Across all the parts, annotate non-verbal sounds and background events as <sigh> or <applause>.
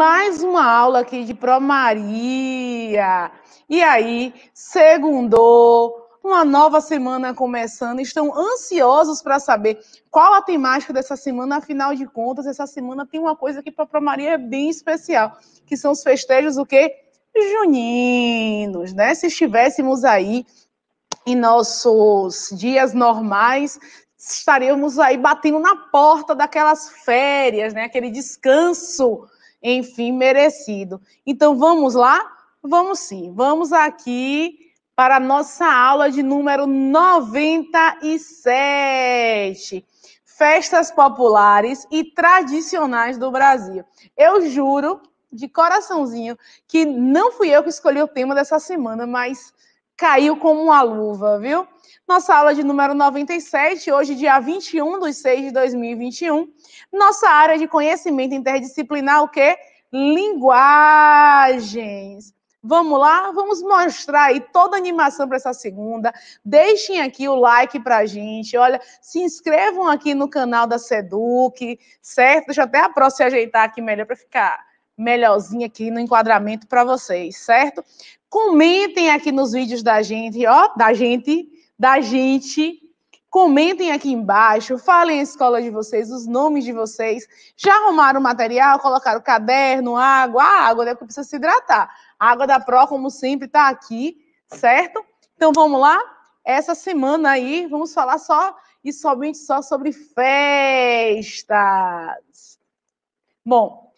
mais uma aula aqui de Promaria. E aí, segundo uma nova semana começando. Estão ansiosos para saber qual a temática dessa semana. Afinal de contas, essa semana tem uma coisa que para Promaria é bem especial, que são os festejos o quê? Juninos, né? Se estivéssemos aí em nossos dias normais, estaríamos aí batendo na porta daquelas férias, né? Aquele descanso enfim, merecido. Então vamos lá? Vamos sim, vamos aqui para a nossa aula de número 97. Festas populares e tradicionais do Brasil. Eu juro de coraçãozinho que não fui eu que escolhi o tema dessa semana, mas caiu como uma luva, viu? Nossa aula de número 97, hoje, dia 21 de 6 de 2021. Nossa área de conhecimento interdisciplinar, o quê? Linguagens. Vamos lá? Vamos mostrar aí toda a animação para essa segunda. Deixem aqui o like para a gente. Olha, se inscrevam aqui no canal da Seduc, certo? Deixa até a próxima ajeitar aqui melhor para ficar melhorzinha aqui no enquadramento para vocês, certo? Comentem aqui nos vídeos da gente, ó, da gente, da gente. Comentem aqui embaixo, falem a escola de vocês, os nomes de vocês. Já arrumaram o material, colocaram caderno, água, ah, água, né? Porque precisa se hidratar. A água da Pro, como sempre, tá aqui, certo? Então vamos lá? Essa semana aí, vamos falar só e somente só sobre festas. Bom,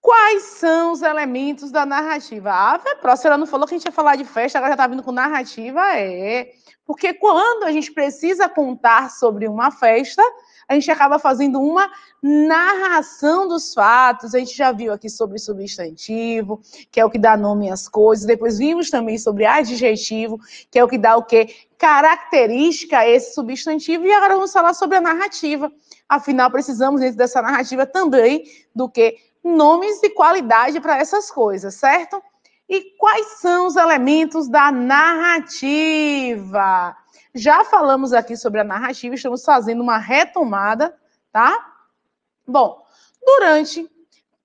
Quais são os elementos da narrativa? Ah, próxima, ela não falou que a gente ia falar de festa, agora já está vindo com narrativa, é. Porque quando a gente precisa contar sobre uma festa, a gente acaba fazendo uma narração dos fatos. A gente já viu aqui sobre substantivo, que é o que dá nome às coisas. Depois vimos também sobre adjetivo, que é o que dá o quê? Característica a esse substantivo. E agora vamos falar sobre a narrativa. Afinal, precisamos dentro dessa narrativa também do que nomes de qualidade para essas coisas, certo? E quais são os elementos da narrativa? Já falamos aqui sobre a narrativa, estamos fazendo uma retomada, tá? Bom, durante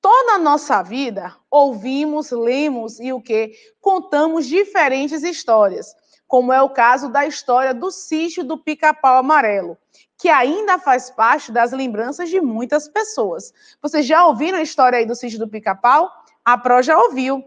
toda a nossa vida, ouvimos, lemos e o que? Contamos diferentes histórias como é o caso da história do sítio do Pica-Pau Amarelo, que ainda faz parte das lembranças de muitas pessoas. Vocês já ouviram a história aí do sítio do Pica-Pau? A Pro já ouviu.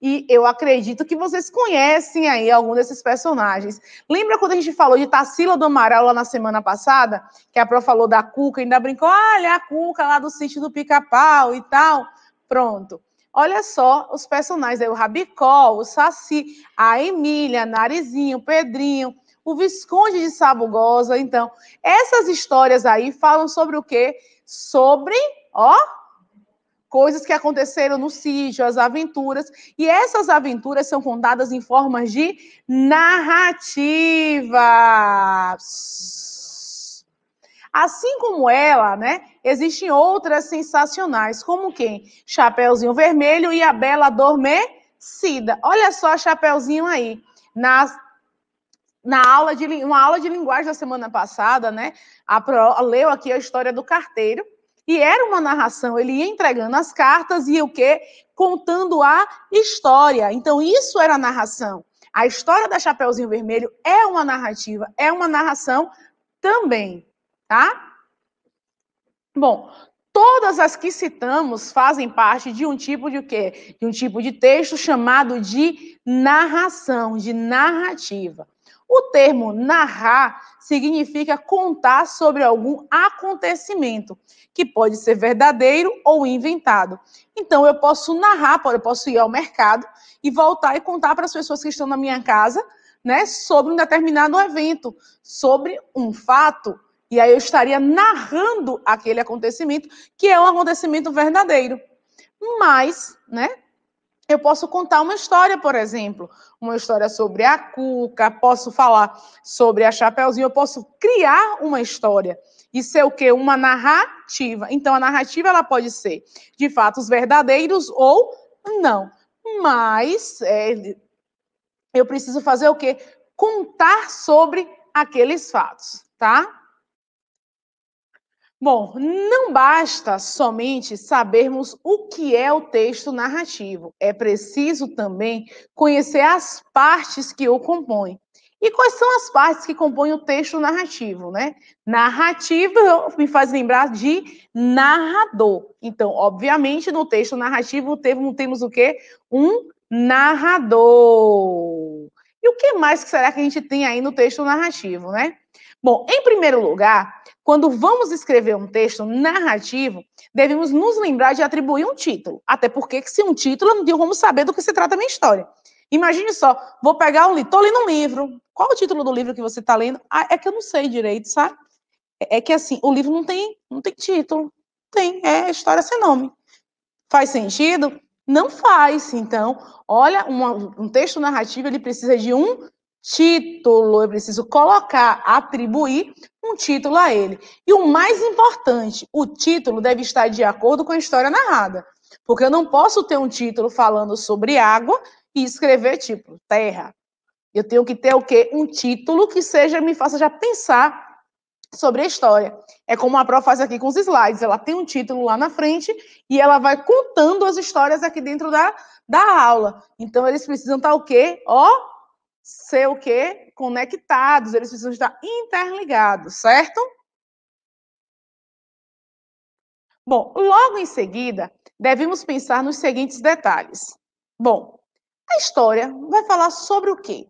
E eu acredito que vocês conhecem aí algum desses personagens. Lembra quando a gente falou de Tacila do Amaral lá na semana passada? Que a Pro falou da Cuca, ainda brincou, olha a Cuca lá do sítio do Pica-Pau e tal. Pronto. Olha só os personagens aí, o Rabicó, o Saci, a Emília, Narizinho, Pedrinho, o Visconde de Sabugosa. Então, essas histórias aí falam sobre o quê? Sobre, ó, coisas que aconteceram no sítio, as aventuras. E essas aventuras são contadas em formas de narrativa. Assim como ela, né? existem outras sensacionais, como quem? Chapeuzinho Vermelho e a Bela Adormecida. Olha só Chapeuzinho aí. Nas, na aula de uma aula de linguagem da semana passada, né? A Pro leu aqui a história do carteiro. E era uma narração, ele ia entregando as cartas e o quê? Contando a história. Então, isso era a narração. A história da Chapeuzinho Vermelho é uma narrativa, é uma narração também, tá? Bom, todas as que citamos fazem parte de um tipo de quê? De um tipo de texto chamado de narração, de narrativa. O termo narrar significa contar sobre algum acontecimento, que pode ser verdadeiro ou inventado. Então, eu posso narrar, eu posso ir ao mercado e voltar e contar para as pessoas que estão na minha casa né, sobre um determinado evento, sobre um fato, e aí eu estaria narrando aquele acontecimento, que é um acontecimento verdadeiro. Mas, né? Eu posso contar uma história, por exemplo, uma história sobre a cuca, posso falar sobre a chapeuzinho, eu posso criar uma história. Isso é o que? Uma narrativa. Então, a narrativa ela pode ser de fatos verdadeiros ou não. Mas é, eu preciso fazer o quê? Contar sobre aqueles fatos, tá? Bom, não basta somente sabermos o que é o texto narrativo, é preciso também conhecer as partes que o compõem. E quais são as partes que compõem o texto narrativo, né? Narrativo me faz lembrar de narrador. Então, obviamente, no texto narrativo temos o quê? Um narrador. E o que mais que será que a gente tem aí no texto narrativo, né? Bom, em primeiro lugar, quando vamos escrever um texto narrativo, devemos nos lembrar de atribuir um título. Até porque, se um título, não tenho como saber do que se trata a minha história. Imagine só, vou pegar um livro, estou lendo um livro. Qual o título do livro que você está lendo? Ah, é que eu não sei direito, sabe? É, é que assim, o livro não tem, não tem título. Tem, é história sem nome. Faz sentido? Não faz. Então, olha, uma, um texto narrativo ele precisa de um título, eu preciso colocar, atribuir um título a ele. E o mais importante, o título deve estar de acordo com a história narrada. Porque eu não posso ter um título falando sobre água e escrever tipo terra. Eu tenho que ter o quê? Um título que seja me faça já pensar sobre a história. É como a Pro faz aqui com os slides. Ela tem um título lá na frente e ela vai contando as histórias aqui dentro da, da aula. Então eles precisam estar o quê? Ó, ser o quê? Conectados, eles precisam estar interligados, certo? Bom, logo em seguida, devemos pensar nos seguintes detalhes. Bom, a história vai falar sobre o quê?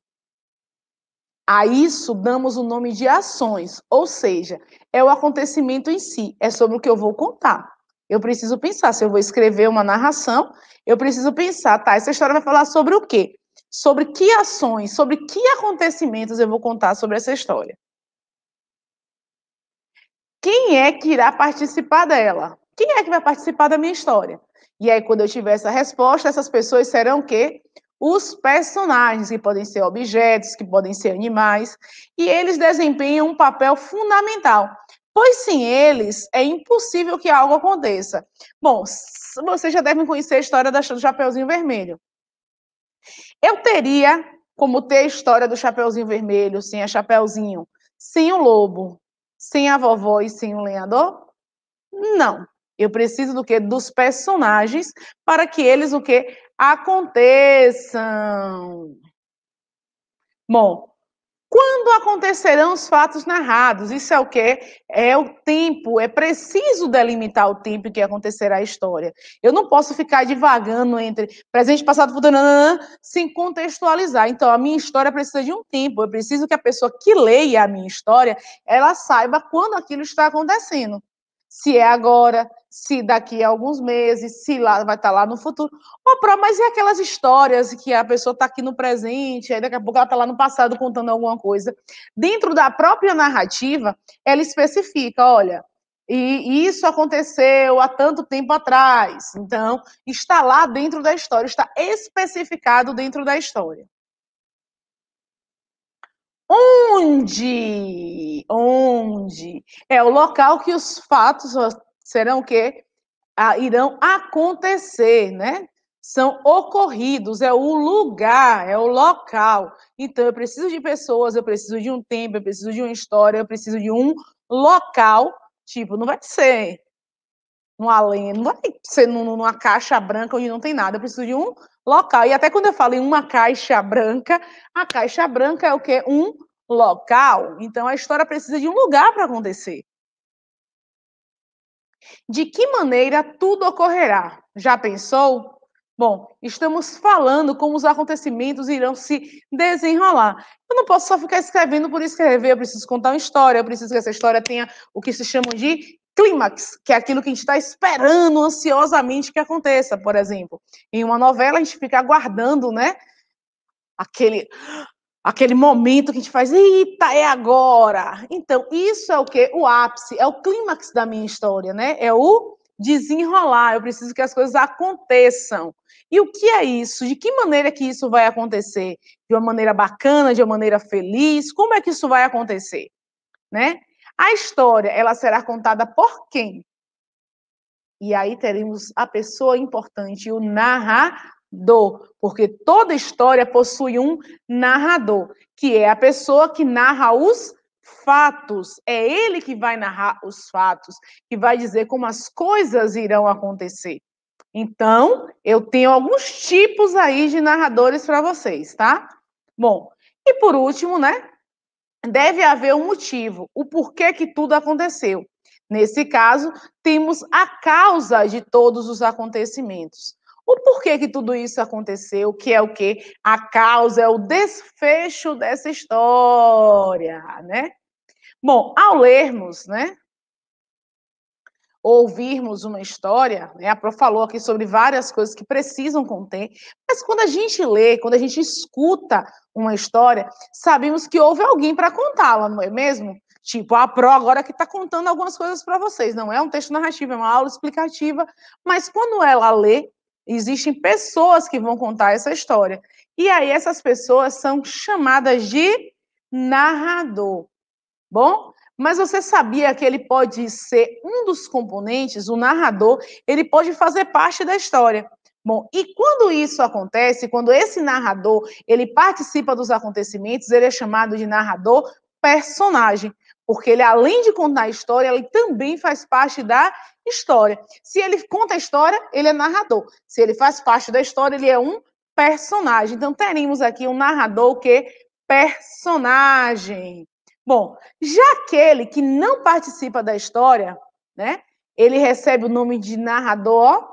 A isso damos o nome de ações, ou seja, é o acontecimento em si, é sobre o que eu vou contar. Eu preciso pensar, se eu vou escrever uma narração, eu preciso pensar, tá, essa história vai falar sobre o quê? sobre que ações, sobre que acontecimentos eu vou contar sobre essa história. Quem é que irá participar dela? Quem é que vai participar da minha história? E aí, quando eu tiver essa resposta, essas pessoas serão o quê? Os personagens, que podem ser objetos, que podem ser animais, e eles desempenham um papel fundamental, pois sem eles é impossível que algo aconteça. Bom, vocês já devem conhecer a história do Chapeuzinho Vermelho. Eu teria como ter a história do Chapeuzinho Vermelho, sem a Chapeuzinho, sem o lobo, sem a vovó e sem o lenhador? Não. Eu preciso do que dos personagens para que eles o que aconteçam. Bom, quando acontecerão os fatos narrados? Isso é o que? É o tempo. É preciso delimitar o tempo em que acontecerá a história. Eu não posso ficar divagando entre presente, passado, futuro, sem contextualizar. Então, a minha história precisa de um tempo. Eu preciso que a pessoa que leia a minha história, ela saiba quando aquilo está acontecendo se é agora, se daqui a alguns meses, se lá vai estar tá lá no futuro. Ô, mas e aquelas histórias que a pessoa está aqui no presente, aí daqui a pouco ela está lá no passado contando alguma coisa. Dentro da própria narrativa, ela especifica, olha, e isso aconteceu há tanto tempo atrás. Então, está lá dentro da história, está especificado dentro da história. Onde? Onde? É o local que os fatos serão que ah, irão acontecer, né? São ocorridos, é o lugar, é o local. Então, eu preciso de pessoas, eu preciso de um tempo, eu preciso de uma história, eu preciso de um local. Tipo, não vai ser um além, não vai ser numa caixa branca onde não tem nada, eu preciso de um local. E até quando eu falo em uma caixa branca, a caixa branca é o quê? Um local. Então a história precisa de um lugar para acontecer. De que maneira tudo ocorrerá? Já pensou? Bom, estamos falando como os acontecimentos irão se desenrolar. Eu não posso só ficar escrevendo por escrever, eu preciso contar uma história, eu preciso que essa história tenha o que se chama de clímax, que é aquilo que a gente está esperando ansiosamente que aconteça, por exemplo. Em uma novela, a gente fica aguardando, né? Aquele, aquele momento que a gente faz, eita, é agora. Então, isso é o que? O ápice, é o clímax da minha história, né? É o desenrolar, eu preciso que as coisas aconteçam. E o que é isso? De que maneira que isso vai acontecer? De uma maneira bacana, de uma maneira feliz? Como é que isso vai acontecer? Né? A história, ela será contada por quem? E aí teremos a pessoa importante, o narrador, porque toda história possui um narrador, que é a pessoa que narra os fatos. É ele que vai narrar os fatos, que vai dizer como as coisas irão acontecer. Então, eu tenho alguns tipos aí de narradores para vocês, tá? Bom, e por último, né? deve haver um motivo, o porquê que tudo aconteceu. Nesse caso, temos a causa de todos os acontecimentos. O porquê que tudo isso aconteceu, que é o quê? A causa é o desfecho dessa história, né? Bom, ao lermos, né, ouvirmos uma história, né? a Pro falou aqui sobre várias coisas que precisam conter, mas quando a gente lê, quando a gente escuta uma história, sabemos que houve alguém para contá-la, não é mesmo? Tipo, a Pro agora que está contando algumas coisas para vocês, não é um texto narrativo, é uma aula explicativa, mas quando ela lê, existem pessoas que vão contar essa história. E aí essas pessoas são chamadas de narrador. Bom, mas você sabia que ele pode ser um dos componentes, o narrador, ele pode fazer parte da história. Bom, e quando isso acontece, quando esse narrador, ele participa dos acontecimentos, ele é chamado de narrador personagem, porque ele além de contar a história, ele também faz parte da história. Se ele conta a história, ele é narrador. Se ele faz parte da história, ele é um personagem. Então teremos aqui um narrador que é personagem. Bom, já aquele que não participa da história, né? Ele recebe o nome de narrador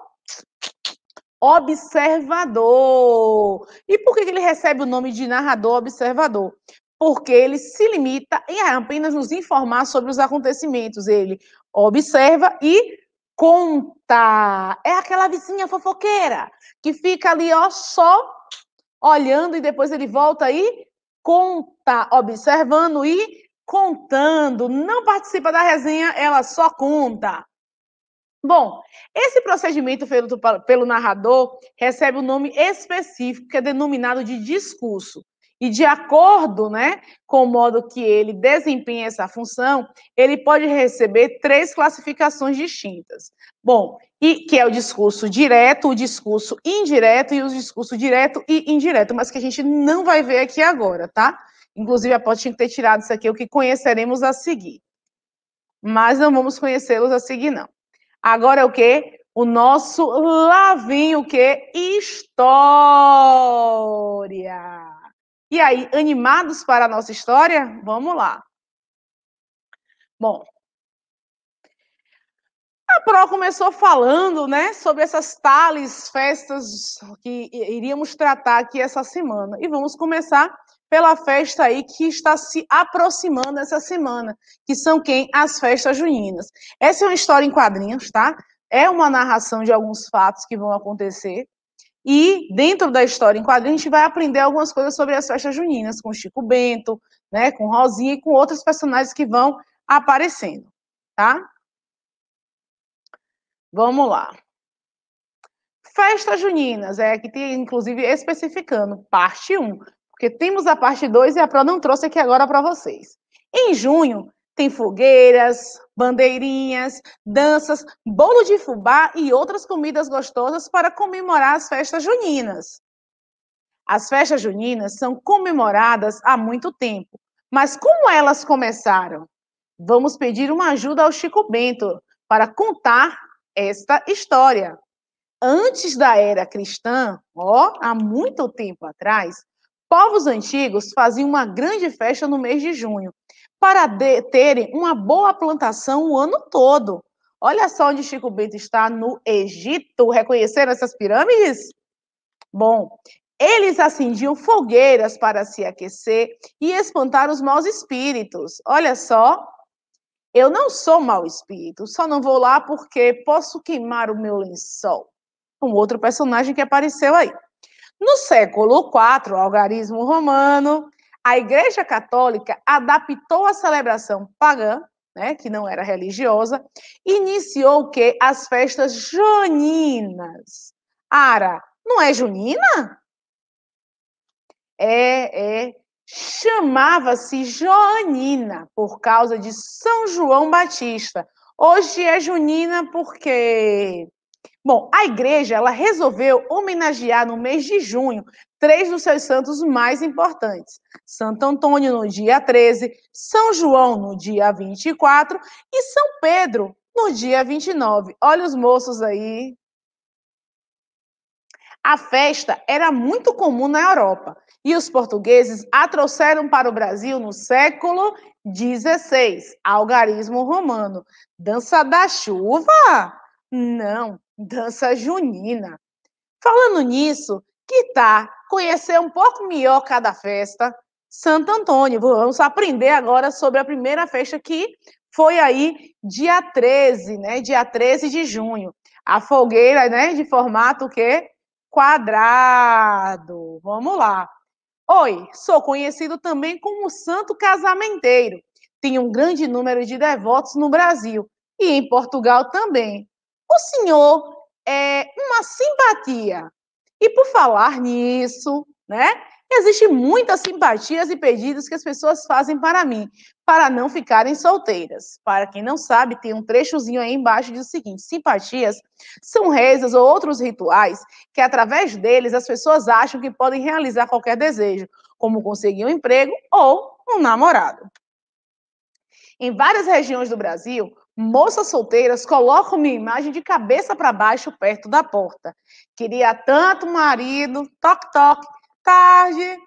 observador. E por que ele recebe o nome de narrador observador? Porque ele se limita a apenas nos informar sobre os acontecimentos. Ele observa e conta. É aquela vizinha fofoqueira que fica ali, ó, só olhando e depois ele volta e conta, observando e contando, não participa da resenha, ela só conta. Bom, esse procedimento feito pelo narrador recebe o um nome específico, que é denominado de discurso. E de acordo né, com o modo que ele desempenha essa função, ele pode receber três classificações distintas. Bom, e que é o discurso direto, o discurso indireto e o discurso direto e indireto, mas que a gente não vai ver aqui agora, tá? Inclusive, após tinha que ter tirado isso aqui, o que conheceremos a seguir. Mas não vamos conhecê-los a seguir, não. Agora é o quê? O nosso lá vem o quê? História. E aí, animados para a nossa história? Vamos lá. Bom, a Pro começou falando, né, sobre essas tales festas que iríamos tratar aqui essa semana. E vamos começar pela festa aí que está se aproximando essa semana, que são quem? As festas juninas. Essa é uma história em quadrinhos, tá? É uma narração de alguns fatos que vão acontecer. E dentro da história em quadrinhos, a gente vai aprender algumas coisas sobre as festas juninas, com Chico Bento, né, com Rosinha e com outros personagens que vão aparecendo, tá? Vamos lá. Festas juninas, é que tem inclusive especificando, parte 1 porque temos a parte 2 e a Pro não trouxe aqui agora para vocês. Em junho, tem fogueiras, bandeirinhas, danças, bolo de fubá e outras comidas gostosas para comemorar as festas juninas. As festas juninas são comemoradas há muito tempo, mas como elas começaram? Vamos pedir uma ajuda ao Chico Bento para contar esta história. Antes da era cristã, ó, há muito tempo atrás, Povos antigos faziam uma grande festa no mês de junho, para de, terem uma boa plantação o ano todo. Olha só onde Chico Bento está, no Egito. Reconheceram essas pirâmides? Bom, eles acendiam fogueiras para se aquecer e espantar os maus espíritos. Olha só, eu não sou mau espírito, só não vou lá porque posso queimar o meu lençol. Um outro personagem que apareceu aí. No século IV, o algarismo romano, a Igreja Católica adaptou a celebração pagã, né, que não era religiosa, iniciou o que as festas juninas. Ara, não é junina? É, é. Chamava-se Joanina por causa de São João Batista. Hoje é junina porque Bom, a igreja ela resolveu homenagear no mês de junho três dos seus santos mais importantes: Santo Antônio no dia 13, São João no dia 24 e São Pedro no dia 29. Olha os moços aí. A festa era muito comum na Europa e os portugueses a trouxeram para o Brasil no século XVI, algarismo romano. Dança da chuva? Não, dança junina. Falando nisso, que tá conhecer um pouco melhor cada festa? Santo Antônio, vamos aprender agora sobre a primeira festa que foi aí dia 13, né? Dia 13 de junho. A fogueira, né, de formato que quadrado. Vamos lá. Oi, sou conhecido também como Santo Casamenteiro. Tenho um grande número de devotos no Brasil e em Portugal também o senhor é uma simpatia. E por falar nisso, né? Existem muitas simpatias e pedidos que as pessoas fazem para mim, para não ficarem solteiras. Para quem não sabe, tem um trechozinho aí embaixo diz o seguinte: simpatias são rezas ou outros rituais que, através deles, as pessoas acham que podem realizar qualquer desejo, como conseguir um emprego ou um namorado. Em várias regiões do Brasil, Moças solteiras colocam minha imagem de cabeça para baixo perto da porta. Queria tanto marido, toque, toque, tarde.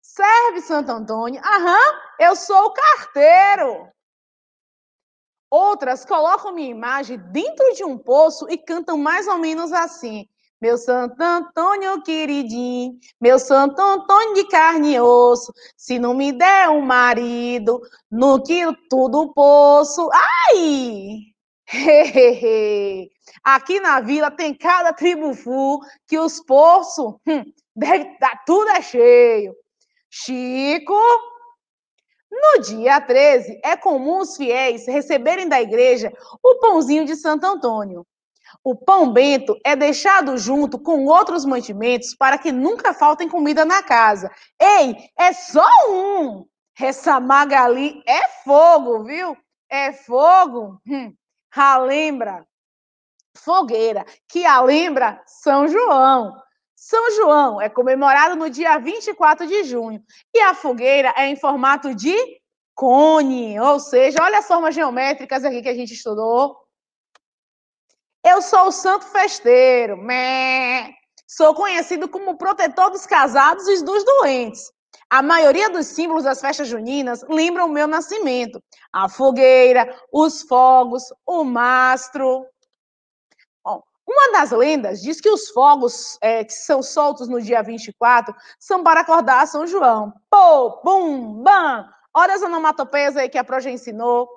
Serve Santo Antônio. Aham, eu sou o carteiro. Outras colocam minha imagem dentro de um poço e cantam mais ou menos assim: meu Santo Antônio queridinho, meu Santo Antônio de carne e osso, se não me der um marido, no que tudo poço. Ai! Hehehe. Aqui na vila tem cada tribufu que os poços, hum, deve tá, tudo é cheio. Chico, no dia 13 é comum os fiéis receberem da igreja o pãozinho de Santo Antônio. O pão bento é deixado junto com outros mantimentos para que nunca faltem comida na casa. Ei, é só um! Essa Magali é fogo, viu? É fogo. Hum. A lembra fogueira, que a lembra São João. São João é comemorado no dia 24 de junho e a fogueira é em formato de cone, ou seja, olha as formas geométricas aqui que a gente estudou. Eu sou o santo festeiro. Mé. Sou conhecido como protetor dos casados e dos doentes. A maioria dos símbolos das festas juninas lembram o meu nascimento. A fogueira, os fogos, o mastro. Bom, uma das lendas diz que os fogos é, que são soltos no dia 24 são para acordar São João. Pô, bum, bam! Olha as onomatopeias aí que a Proja ensinou.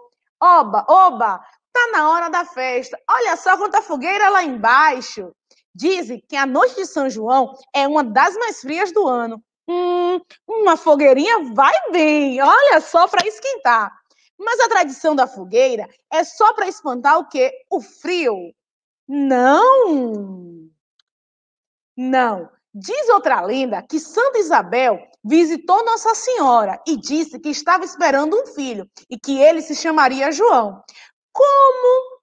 Oba, oba! Tá na hora da festa. Olha só quanta fogueira lá embaixo. Dizem que a noite de São João é uma das mais frias do ano. Hum, uma fogueirinha vai bem. Olha só para esquentar. Mas a tradição da fogueira é só para espantar o quê? O frio. Não! Não. Diz outra lenda que Santa Isabel visitou Nossa Senhora e disse que estava esperando um filho e que ele se chamaria João. Como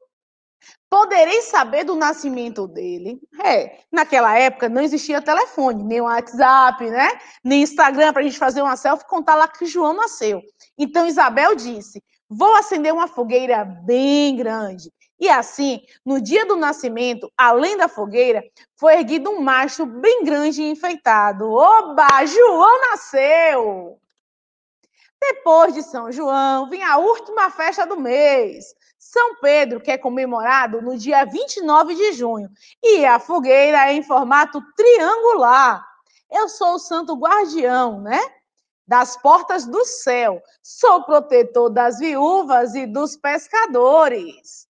poderei saber do nascimento dele? É, naquela época não existia telefone, nem WhatsApp, né? Nem Instagram para a gente fazer uma selfie e contar lá que João nasceu. Então Isabel disse: vou acender uma fogueira bem grande. E assim, no dia do nascimento, além da fogueira, foi erguido um macho bem grande e enfeitado. Oba, João nasceu! Depois de São João, vinha a última festa do mês. São Pedro, que é comemorado no dia 29 de junho, e a fogueira é em formato triangular. Eu sou o santo guardião, né? Das portas do céu. Sou protetor das viúvas e dos pescadores.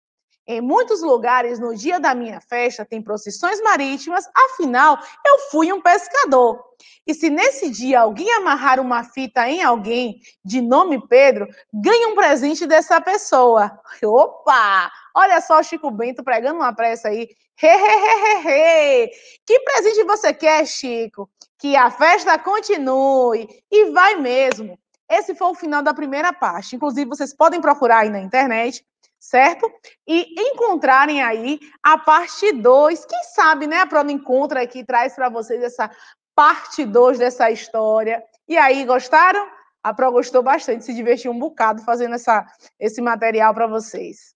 Em muitos lugares, no dia da minha festa, tem procissões marítimas, afinal, eu fui um pescador. E se nesse dia alguém amarrar uma fita em alguém de nome Pedro, ganha um presente dessa pessoa. <laughs> Opa! Olha só o Chico Bento pregando uma pressa aí. He, he, he, he, Que presente você quer, Chico? Que a festa continue. E vai mesmo. Esse foi o final da primeira parte. Inclusive, vocês podem procurar aí na internet certo? E encontrarem aí a parte 2. Quem sabe, né? A prova encontra aqui traz para vocês essa parte 2 dessa história. E aí, gostaram? A Pro gostou bastante, se divertiu um bocado fazendo essa, esse material para vocês.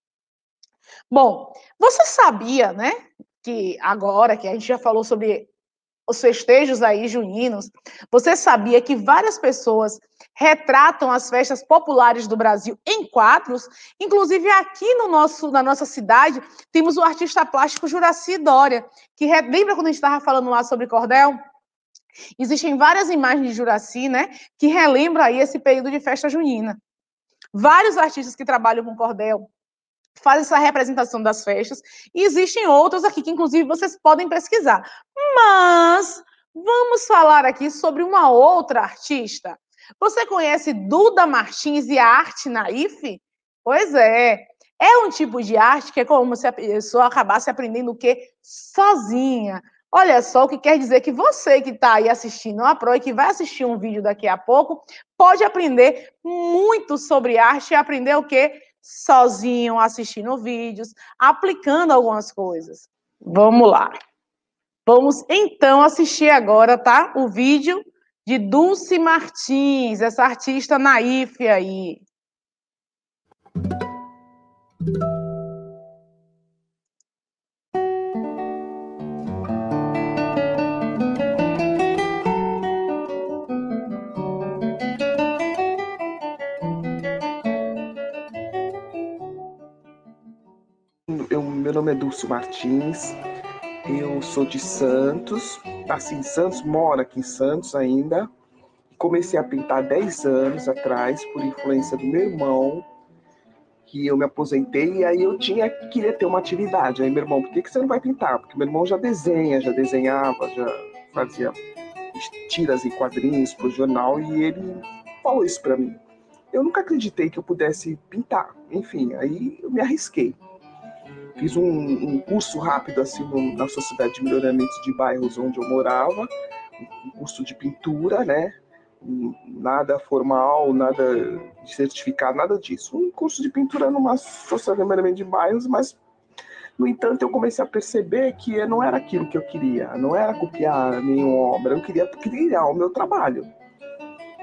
Bom, você sabia, né? Que agora que a gente já falou sobre os festejos aí juninos, você sabia que várias pessoas retratam as festas populares do Brasil em quadros? Inclusive aqui no nosso, na nossa cidade temos o artista plástico Juraci Dória, que lembra quando a gente estava falando lá sobre cordel? Existem várias imagens de Juraci, né, que relembra aí esse período de festa junina. Vários artistas que trabalham com cordel, faz essa representação das festas. E existem outras aqui que, inclusive, vocês podem pesquisar. Mas vamos falar aqui sobre uma outra artista. Você conhece Duda Martins e a arte naif? Pois é. É um tipo de arte que é como se a pessoa acabasse aprendendo o quê? Sozinha. Olha só o que quer dizer que você que está aí assistindo a Pro e que vai assistir um vídeo daqui a pouco, pode aprender muito sobre arte e aprender o quê? sozinho, assistindo vídeos, aplicando algumas coisas. Vamos lá. Vamos então assistir agora, tá? O vídeo de Dulce Martins, essa artista naif aí. Eu, meu nome é Dulce Martins, eu sou de Santos, nasci em Santos, moro aqui em Santos ainda. Comecei a pintar 10 anos atrás, por influência do meu irmão, que eu me aposentei, e aí eu tinha, queria ter uma atividade. Aí meu irmão, por que, que você não vai pintar? Porque meu irmão já desenha, já desenhava, já fazia tiras e quadrinhos pro jornal, e ele falou isso para mim. Eu nunca acreditei que eu pudesse pintar. Enfim, aí eu me arrisquei. Fiz um, um curso rápido assim no, na Sociedade de Melhoramento de Bairros onde eu morava, um curso de pintura, né? Nada formal, nada de certificado, nada disso. Um curso de pintura numa Sociedade de Melhoramento de Bairros, mas no entanto, eu comecei a perceber que não era aquilo que eu queria, não era copiar nenhuma obra, eu queria criar o meu trabalho.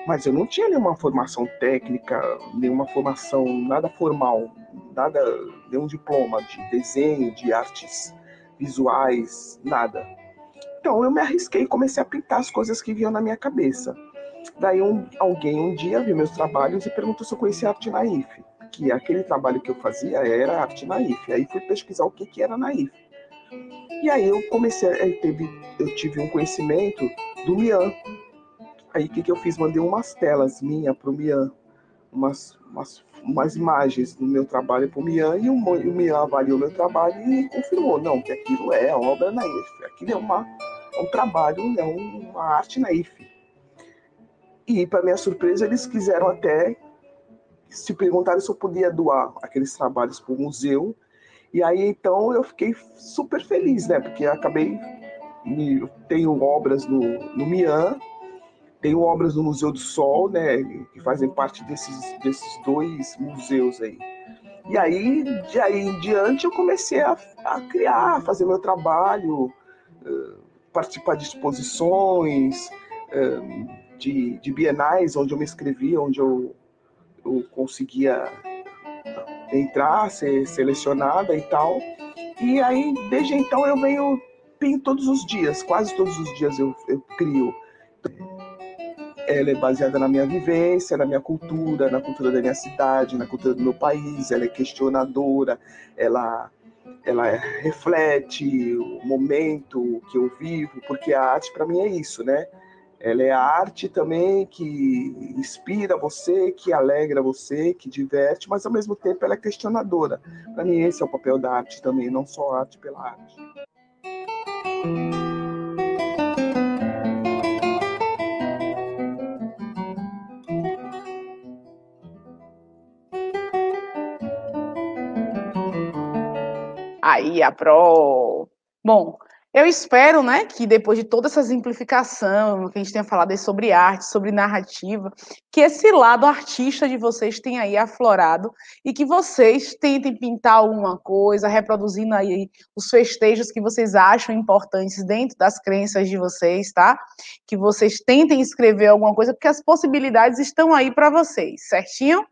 Mas eu não tinha nenhuma formação técnica, nenhuma formação, nada formal nada, nenhum diploma de desenho, de artes visuais, nada. Então eu me arrisquei e comecei a pintar as coisas que vinham na minha cabeça. Daí um, alguém um dia viu meus trabalhos e perguntou se eu conhecia arte naif, que aquele trabalho que eu fazia era arte naif. Aí fui pesquisar o que, que era naif. E aí eu comecei, eu, teve, eu tive um conhecimento do Mian. Aí o que, que eu fiz? Mandei umas telas minhas pro Mian, umas umas, umas imagens do meu trabalho para o Mian e o, o Mian avaliou meu trabalho e confirmou, não, que aquilo é obra na IF, aquilo é, uma, é um trabalho, é uma arte na IF. E, para minha surpresa, eles quiseram até se perguntar se eu podia doar aqueles trabalhos para o museu. E aí, então, eu fiquei super feliz, né? Porque acabei... tenho obras no, no Mian tem obras no Museu do Sol, né, que fazem parte desses, desses dois museus aí. E aí, de aí em diante, eu comecei a, a criar, a fazer meu trabalho, eh, participar de exposições, eh, de, de bienais, onde eu me inscrevia, onde eu, eu conseguia entrar, ser selecionada e tal. E aí, desde então, eu venho, pinto todos os dias, quase todos os dias eu, eu crio ela é baseada na minha vivência, na minha cultura, na cultura da minha cidade, na cultura do meu país, ela é questionadora, ela ela reflete o momento que eu vivo, porque a arte para mim é isso, né? Ela é a arte também que inspira você, que alegra você, que diverte, mas ao mesmo tempo ela é questionadora. Para mim esse é o papel da arte também, não só arte pela arte. aí a Pro. Bom, eu espero, né, que depois de toda essa simplificação que a gente tenha falado sobre arte, sobre narrativa, que esse lado artista de vocês tenha aí aflorado e que vocês tentem pintar alguma coisa, reproduzindo aí os festejos que vocês acham importantes dentro das crenças de vocês, tá? Que vocês tentem escrever alguma coisa, porque as possibilidades estão aí para vocês, certinho?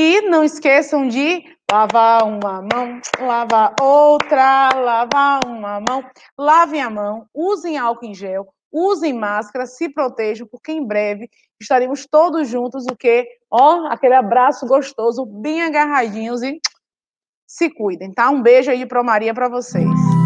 E não esqueçam de lavar uma mão, lavar outra, lavar uma mão. Lavem a mão, usem álcool em gel, usem máscara, se protejam, porque em breve estaremos todos juntos, o que? Ó, aquele abraço gostoso, bem agarradinhos e se cuidem, tá? Um beijo aí pro Maria para vocês.